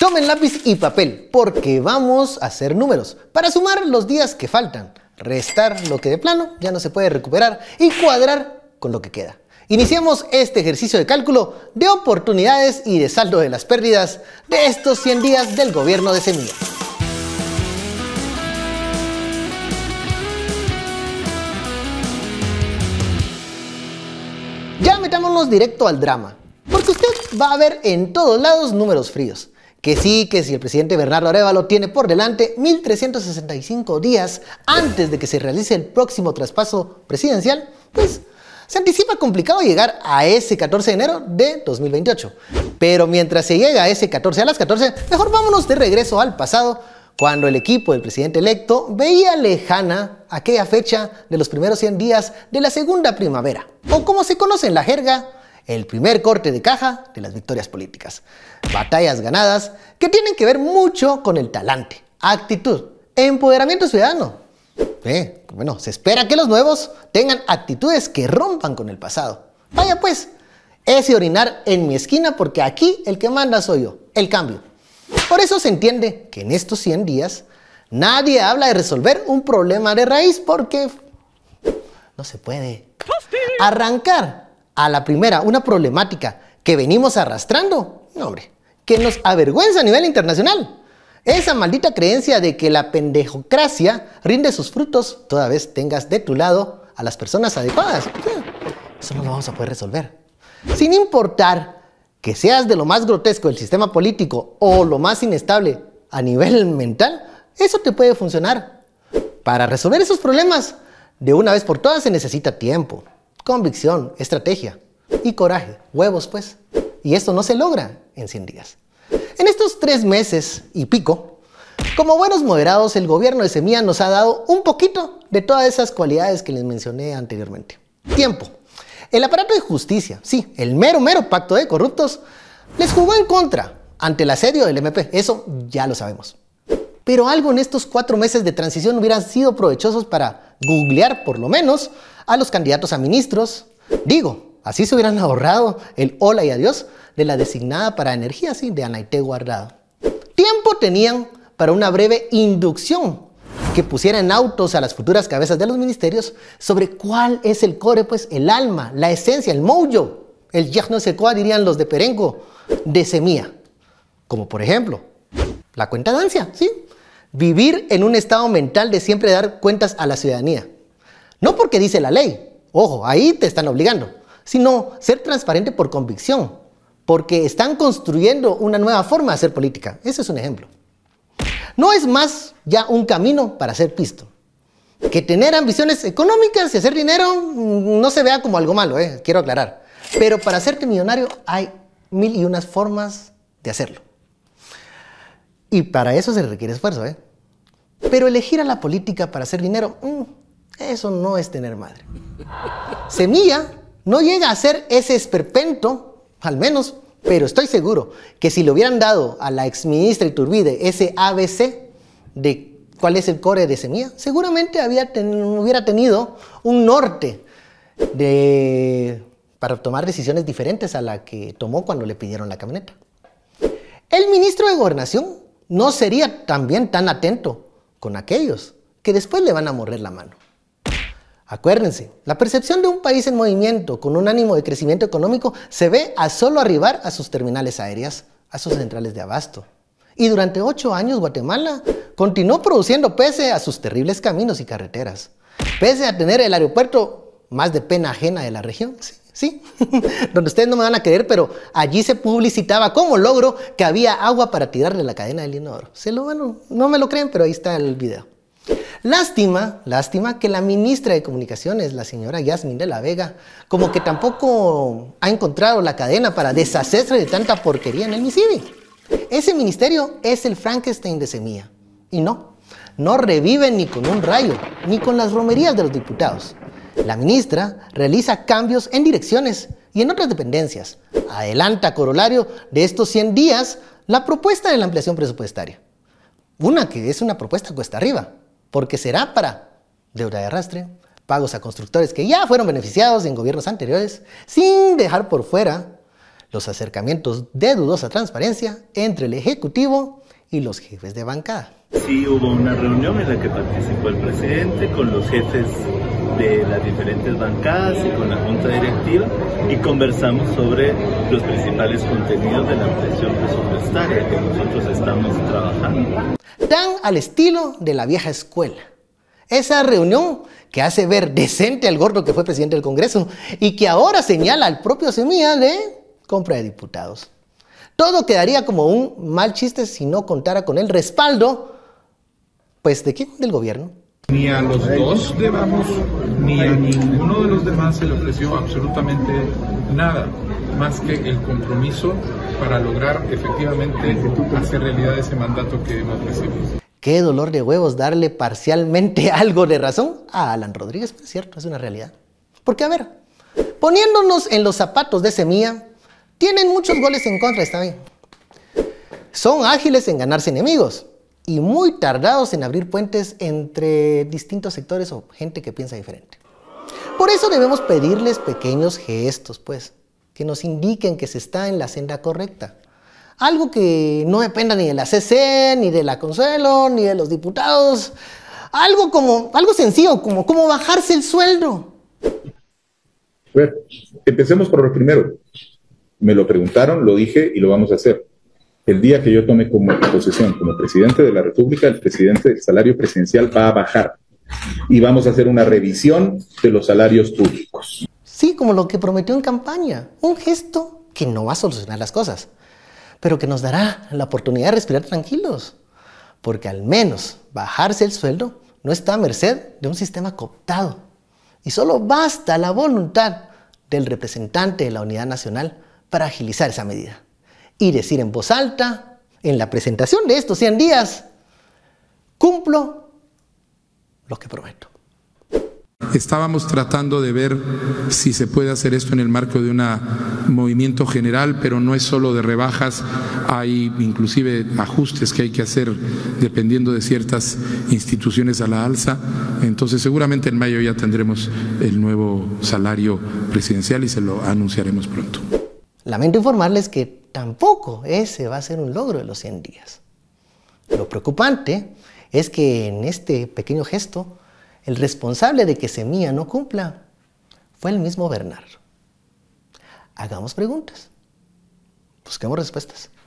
Tomen lápiz y papel porque vamos a hacer números para sumar los días que faltan, restar lo que de plano ya no se puede recuperar y cuadrar con lo que queda. Iniciamos este ejercicio de cálculo de oportunidades y de saldo de las pérdidas de estos 100 días del gobierno de Semilla. Ya metámonos directo al drama, porque usted va a ver en todos lados números fríos que sí, que si el presidente Bernardo Arevalo tiene por delante 1.365 días antes de que se realice el próximo traspaso presidencial, pues se anticipa complicado llegar a ese 14 de enero de 2028. Pero mientras se llega a ese 14 a las 14, mejor vámonos de regreso al pasado, cuando el equipo del presidente electo veía lejana aquella fecha de los primeros 100 días de la segunda primavera, o como se conoce en la jerga, el primer corte de caja de las victorias políticas. Batallas ganadas que tienen que ver mucho con el talante, actitud, empoderamiento ciudadano. Eh, bueno, se espera que los nuevos tengan actitudes que rompan con el pasado. Vaya pues, ese orinar en mi esquina porque aquí el que manda soy yo, el cambio. Por eso se entiende que en estos 100 días nadie habla de resolver un problema de raíz porque no se puede. Arrancar a la primera una problemática que venimos arrastrando, no, hombre, que nos avergüenza a nivel internacional. Esa maldita creencia de que la pendejocracia rinde sus frutos toda vez tengas de tu lado a las personas adecuadas. Eso no lo vamos a poder resolver. Sin importar que seas de lo más grotesco del sistema político o lo más inestable a nivel mental, eso te puede funcionar. Para resolver esos problemas, de una vez por todas se necesita tiempo. Convicción, estrategia y coraje, huevos pues. Y esto no se logra en 100 días. En estos tres meses y pico, como buenos moderados, el gobierno de Semilla nos ha dado un poquito de todas esas cualidades que les mencioné anteriormente. Tiempo. El aparato de justicia, sí, el mero, mero pacto de corruptos, les jugó en contra ante el asedio del MP. Eso ya lo sabemos pero algo en estos cuatro meses de transición hubieran sido provechosos para googlear, por lo menos, a los candidatos a ministros. Digo, así se hubieran ahorrado el hola y adiós de la designada para energía, sí, de anaite Guardado. Tiempo tenían para una breve inducción que pusiera en autos a las futuras cabezas de los ministerios sobre cuál es el core, pues el alma, la esencia, el mojo, el ya no sé dirían los de Perenco, de Semilla. Como por ejemplo, la cuenta de ansia, ¿sí? vivir en un estado mental de siempre dar cuentas a la ciudadanía. No porque dice la ley, ojo, ahí te están obligando, sino ser transparente por convicción, porque están construyendo una nueva forma de hacer política. Ese es un ejemplo. No es más ya un camino para ser pisto. Que tener ambiciones económicas y hacer dinero mm, no se vea como algo malo, eh, quiero aclarar. Pero para hacerte millonario hay mil y unas formas de hacerlo. Y para eso se requiere esfuerzo, ¿eh? Pero elegir a la política para hacer dinero, mm, eso no es tener madre. Semilla no llega a ser ese esperpento, al menos, pero estoy seguro que si le hubieran dado a la exministra Iturbide ese ABC de cuál es el core de Semilla, seguramente hubiera tenido un norte para tomar decisiones diferentes a la que tomó cuando le pidieron la camioneta. El ministro de Gobernación no sería también tan atento con aquellos que después le van a morrer la mano. Acuérdense, la percepción de un país en movimiento con un ánimo de crecimiento económico se ve a solo arribar a sus terminales aéreas, a sus centrales de abasto. Y durante ocho años Guatemala continuó produciendo pese a sus terribles caminos y carreteras, pese a tener el aeropuerto más de pena ajena de la región. ¿sí? Sí, donde ustedes no me van a creer, pero allí se publicitaba como logro que había agua para tirarle la cadena del inodoro. Se lo, bueno, no me lo creen, pero ahí está el video. Lástima, lástima que la ministra de Comunicaciones, la señora Yasmin de la Vega, como que tampoco ha encontrado la cadena para deshacerse de tanta porquería en el MISIBI. Ese ministerio es el Frankenstein de Semilla. Y no, no revive ni con un rayo, ni con las romerías de los diputados. La ministra realiza cambios en direcciones y en otras dependencias. Adelanta corolario de estos 100 días la propuesta de la ampliación presupuestaria. Una que es una propuesta cuesta arriba, porque será para deuda de arrastre, pagos a constructores que ya fueron beneficiados en gobiernos anteriores, sin dejar por fuera los acercamientos de dudosa transparencia entre el Ejecutivo y los jefes de bancada. Sí, hubo una reunión en la que participó el presidente con los jefes las diferentes bancadas y con la junta directiva y conversamos sobre los principales contenidos de la presión presupuestaria que nosotros estamos trabajando. Tan al estilo de la vieja escuela. Esa reunión que hace ver decente al gordo que fue presidente del Congreso y que ahora señala al propio Semilla de compra de diputados. Todo quedaría como un mal chiste si no contara con el respaldo, pues, ¿de quién? Del gobierno. Ni a los dos le vamos ni a ninguno de los demás se le ofreció absolutamente nada más que el compromiso para lograr efectivamente hacer realidad ese mandato que hemos recibido. Qué dolor de huevos darle parcialmente algo de razón a Alan Rodríguez, es cierto, es una realidad. Porque a ver, poniéndonos en los zapatos de Semilla, tienen muchos goles en contra, está bien. Son ágiles en ganarse enemigos, y muy tardados en abrir puentes entre distintos sectores o gente que piensa diferente. Por eso debemos pedirles pequeños gestos, pues, que nos indiquen que se está en la senda correcta. Algo que no dependa ni de la CC, ni de la Consuelo, ni de los diputados. Algo como algo sencillo, como bajarse el sueldo. Bueno, empecemos por lo primero. Me lo preguntaron, lo dije y lo vamos a hacer. El día que yo tome como posesión como presidente de la República, el presidente del salario presidencial va a bajar y vamos a hacer una revisión de los salarios públicos. Sí, como lo que prometió en campaña, un gesto que no va a solucionar las cosas, pero que nos dará la oportunidad de respirar tranquilos, porque al menos bajarse el sueldo no está a merced de un sistema cooptado y solo basta la voluntad del representante de la unidad nacional para agilizar esa medida y decir en voz alta, en la presentación de estos 100 días, cumplo lo que prometo. Estábamos tratando de ver si se puede hacer esto en el marco de un movimiento general, pero no es solo de rebajas, hay inclusive ajustes que hay que hacer dependiendo de ciertas instituciones a la alza. Entonces seguramente en mayo ya tendremos el nuevo salario presidencial y se lo anunciaremos pronto. Lamento informarles que tampoco ese va a ser un logro de los 100 días. Lo preocupante es que en este pequeño gesto, el responsable de que Semilla no cumpla fue el mismo Bernardo. Hagamos preguntas, busquemos respuestas.